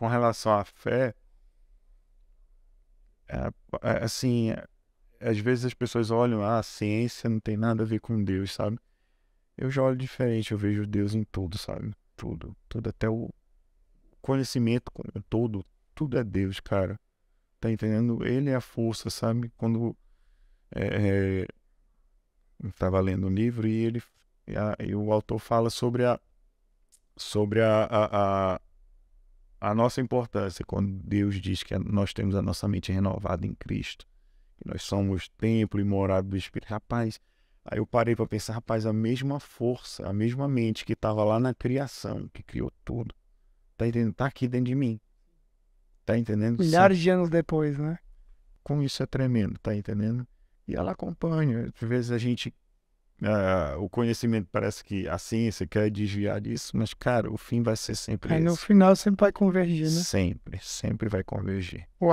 com relação à fé, é, é, assim, às vezes as pessoas olham, ah, a ciência não tem nada a ver com Deus, sabe? Eu já olho diferente, eu vejo Deus em tudo, sabe? Tudo, tudo, até o conhecimento é todo, tudo é Deus, cara. Tá entendendo? Ele é a força, sabe? Quando é, é, eu tava lendo um livro e ele, a, e o autor fala sobre a, sobre a, a, a a nossa importância quando Deus diz que nós temos a nossa mente renovada em Cristo, que nós somos templo e morada do Espírito. Rapaz, aí eu parei para pensar, rapaz, a mesma força, a mesma mente que estava lá na criação, que criou tudo, tá entendendo? Tá aqui dentro de mim. Tá entendendo? Milhares Sim. de anos depois, né? com isso é tremendo, tá entendendo? E ela acompanha. Às vezes a gente Uh, o conhecimento parece que a ciência quer desviar disso, mas, cara, o fim vai ser sempre Aí esse. no final sempre vai convergir, né? Sempre, sempre vai convergir. Uau.